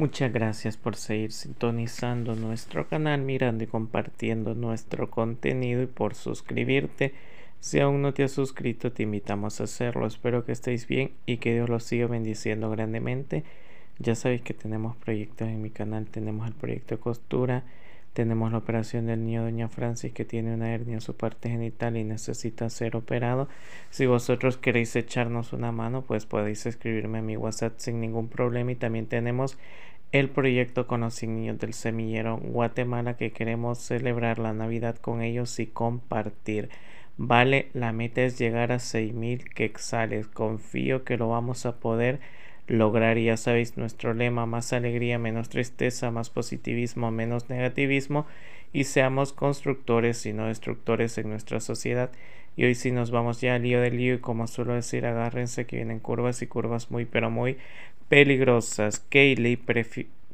Muchas gracias por seguir sintonizando nuestro canal, mirando y compartiendo nuestro contenido y por suscribirte. Si aún no te has suscrito, te invitamos a hacerlo. Espero que estéis bien y que Dios los siga bendiciendo grandemente. Ya sabéis que tenemos proyectos en mi canal, tenemos el proyecto de costura tenemos la operación del niño Doña Francis que tiene una hernia en su parte genital y necesita ser operado. Si vosotros queréis echarnos una mano, pues podéis escribirme a mi WhatsApp sin ningún problema. Y también tenemos el proyecto con los niños del semillero Guatemala que queremos celebrar la Navidad con ellos y compartir. Vale, la meta es llegar a 6.000 quexales. Confío que lo vamos a poder lograr, ya sabéis, nuestro lema, más alegría, menos tristeza, más positivismo, menos negativismo, y seamos constructores y no destructores en nuestra sociedad. Y hoy si nos vamos ya al lío del lío y como suelo decir, agárrense que vienen curvas y curvas muy pero muy peligrosas. Kaylee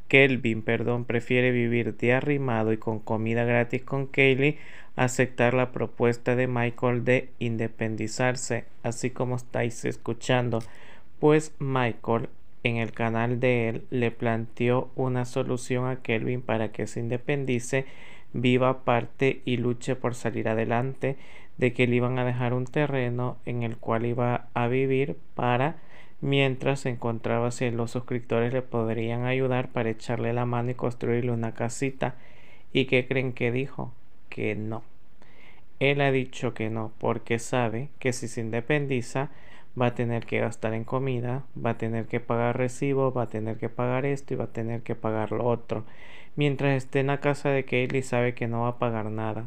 Kelvin, perdón, prefiere vivir de arrimado y con comida gratis con Kaylee aceptar la propuesta de Michael de independizarse, así como estáis escuchando pues Michael en el canal de él le planteó una solución a Kelvin para que se independice, viva aparte y luche por salir adelante, de que le iban a dejar un terreno en el cual iba a vivir para mientras se encontraba si los suscriptores le podrían ayudar para echarle la mano y construirle una casita. ¿Y qué creen que dijo? Que no. Él ha dicho que no porque sabe que si se independiza va a tener que gastar en comida, va a tener que pagar recibo, va a tener que pagar esto y va a tener que pagar lo otro. Mientras esté en la casa de Kaylee sabe que no va a pagar nada.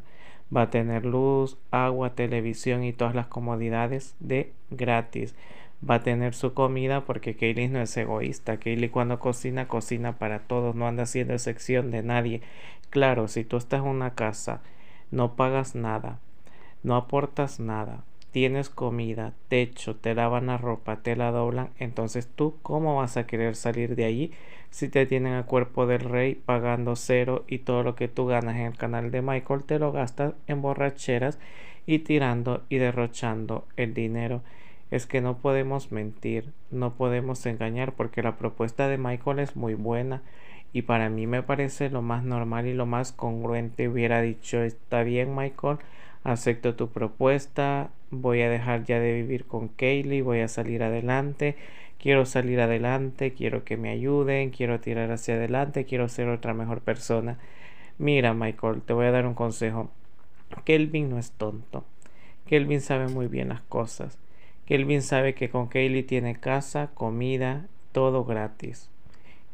Va a tener luz, agua, televisión y todas las comodidades de gratis. Va a tener su comida porque Kaylee no es egoísta. Kaylee cuando cocina, cocina para todos, no anda haciendo excepción de nadie. Claro, si tú estás en una casa, no pagas nada, no aportas nada, tienes comida, techo, te lavan la ropa, te la doblan, entonces tú cómo vas a querer salir de allí si te tienen a cuerpo del rey pagando cero y todo lo que tú ganas en el canal de Michael te lo gastas en borracheras y tirando y derrochando el dinero. Es que no podemos mentir, no podemos engañar porque la propuesta de Michael es muy buena y para mí me parece lo más normal y lo más congruente hubiera dicho está bien Michael, acepto tu propuesta, voy a dejar ya de vivir con Kaylee, voy a salir adelante, quiero salir adelante, quiero que me ayuden, quiero tirar hacia adelante, quiero ser otra mejor persona. Mira, Michael, te voy a dar un consejo. Kelvin no es tonto. Kelvin sabe muy bien las cosas. Kelvin sabe que con Kaylee tiene casa, comida, todo gratis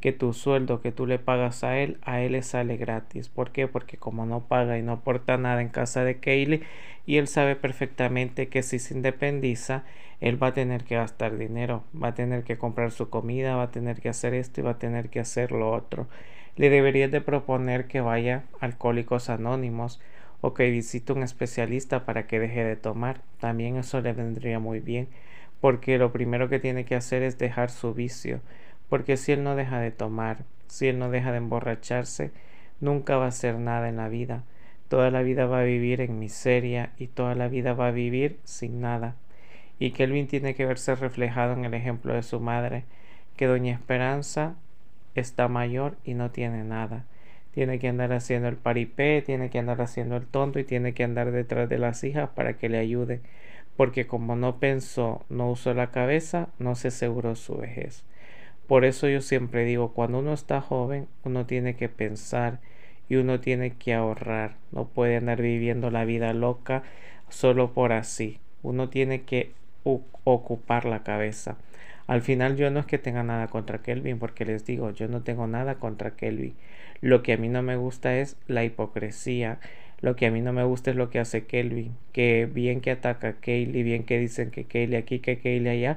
que tu sueldo que tú le pagas a él, a él le sale gratis. ¿Por qué? Porque como no paga y no aporta nada en casa de Kaylee y él sabe perfectamente que si se independiza, él va a tener que gastar dinero, va a tener que comprar su comida, va a tener que hacer esto y va a tener que hacer lo otro. Le deberías de proponer que vaya a Alcohólicos Anónimos o que visite un especialista para que deje de tomar. También eso le vendría muy bien, porque lo primero que tiene que hacer es dejar su vicio porque si él no deja de tomar, si él no deja de emborracharse, nunca va a hacer nada en la vida. Toda la vida va a vivir en miseria y toda la vida va a vivir sin nada. Y Kelvin tiene que verse reflejado en el ejemplo de su madre, que Doña Esperanza está mayor y no tiene nada. Tiene que andar haciendo el paripé, tiene que andar haciendo el tonto y tiene que andar detrás de las hijas para que le ayude, porque como no pensó, no usó la cabeza, no se aseguró su vejez. Por eso yo siempre digo, cuando uno está joven, uno tiene que pensar y uno tiene que ahorrar. No puede andar viviendo la vida loca solo por así. Uno tiene que ocupar la cabeza. Al final yo no es que tenga nada contra Kelvin, porque les digo, yo no tengo nada contra Kelvin. Lo que a mí no me gusta es la hipocresía. Lo que a mí no me gusta es lo que hace Kelvin, que bien que ataca a Kaylee, bien que dicen que Kaylee aquí, que Kaylee allá,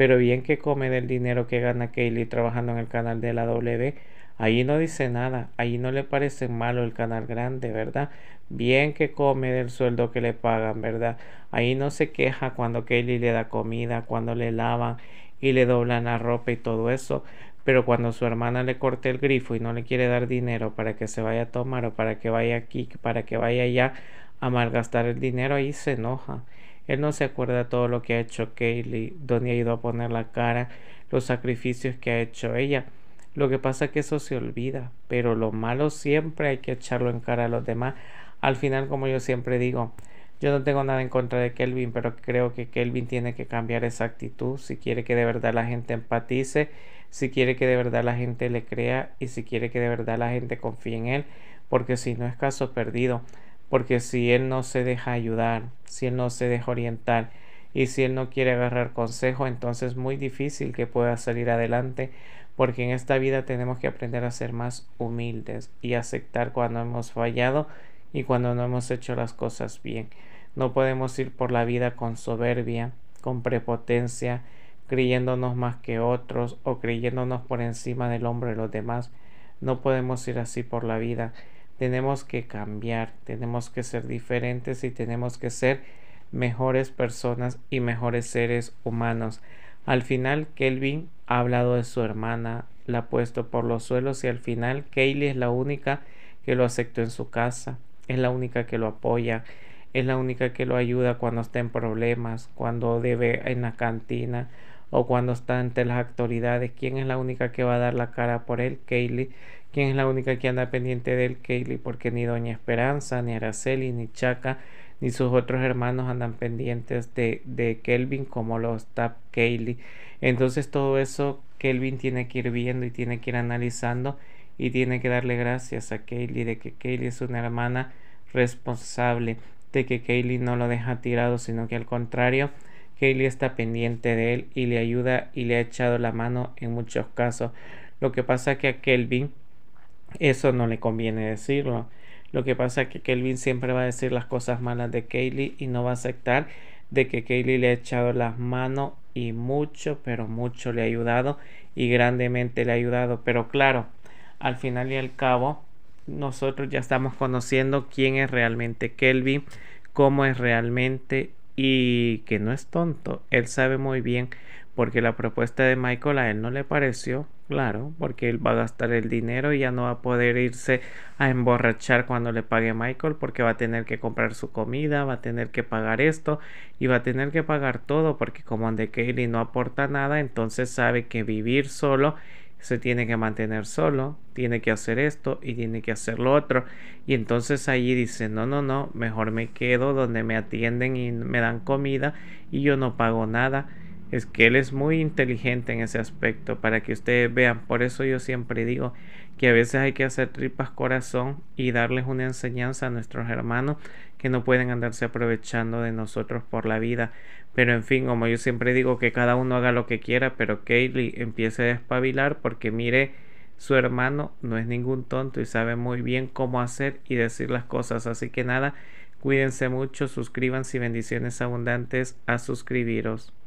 pero bien que come del dinero que gana Kaylee trabajando en el canal de la W. Ahí no dice nada, ahí no le parece malo el canal grande, ¿verdad? Bien que come del sueldo que le pagan, ¿verdad? Ahí no se queja cuando Kaylee le da comida, cuando le lavan y le doblan la ropa y todo eso. Pero cuando su hermana le corta el grifo y no le quiere dar dinero para que se vaya a tomar o para que vaya aquí, para que vaya allá a malgastar el dinero, ahí se enoja. Él no se acuerda todo lo que ha hecho Kaylee, donde ha ido a poner la cara, los sacrificios que ha hecho ella. Lo que pasa es que eso se olvida, pero lo malo siempre hay que echarlo en cara a los demás. Al final, como yo siempre digo, yo no tengo nada en contra de Kelvin, pero creo que Kelvin tiene que cambiar esa actitud si quiere que de verdad la gente empatice, si quiere que de verdad la gente le crea y si quiere que de verdad la gente confíe en él, porque si no es caso perdido. Porque si él no se deja ayudar, si él no se deja orientar y si él no quiere agarrar consejo, entonces es muy difícil que pueda salir adelante. Porque en esta vida tenemos que aprender a ser más humildes y aceptar cuando hemos fallado y cuando no hemos hecho las cosas bien. No podemos ir por la vida con soberbia, con prepotencia, creyéndonos más que otros o creyéndonos por encima del hombre de los demás. No podemos ir así por la vida tenemos que cambiar, tenemos que ser diferentes y tenemos que ser mejores personas y mejores seres humanos. Al final, Kelvin ha hablado de su hermana, la ha puesto por los suelos y al final, Kaylee es la única que lo aceptó en su casa, es la única que lo apoya, es la única que lo ayuda cuando está en problemas, cuando debe en la cantina o cuando está ante las autoridades. ¿Quién es la única que va a dar la cara por él? Kaylee quien es la única que anda pendiente de él, Kaylee, porque ni Doña Esperanza, ni Araceli, ni Chaca, ni sus otros hermanos andan pendientes de, de Kelvin como lo está Kaylee. Entonces todo eso Kelvin tiene que ir viendo y tiene que ir analizando y tiene que darle gracias a Kaylee de que Kaylee es una hermana responsable, de que Kaylee no lo deja tirado, sino que al contrario, Kaylee está pendiente de él y le ayuda y le ha echado la mano en muchos casos. Lo que pasa que a Kelvin eso no le conviene decirlo. Lo que pasa es que Kelvin siempre va a decir las cosas malas de Kaylee y no va a aceptar de que Kaylee le ha echado las manos y mucho, pero mucho le ha ayudado y grandemente le ha ayudado. Pero claro, al final y al cabo, nosotros ya estamos conociendo quién es realmente Kelvin, cómo es realmente y que no es tonto. Él sabe muy bien porque la propuesta de Michael a él no le pareció, claro, porque él va a gastar el dinero y ya no va a poder irse a emborrachar cuando le pague Michael, porque va a tener que comprar su comida, va a tener que pagar esto y va a tener que pagar todo, porque como de Kelly no aporta nada, entonces sabe que vivir solo se tiene que mantener solo, tiene que hacer esto y tiene que hacer lo otro. Y entonces allí dice, no, no, no, mejor me quedo donde me atienden y me dan comida y yo no pago nada es que él es muy inteligente en ese aspecto para que ustedes vean. Por eso yo siempre digo que a veces hay que hacer tripas corazón y darles una enseñanza a nuestros hermanos que no pueden andarse aprovechando de nosotros por la vida. Pero en fin, como yo siempre digo, que cada uno haga lo que quiera, pero Kaylee empiece a despabilar porque mire, su hermano no es ningún tonto y sabe muy bien cómo hacer y decir las cosas. Así que nada, cuídense mucho, suscríbanse y bendiciones abundantes a suscribiros.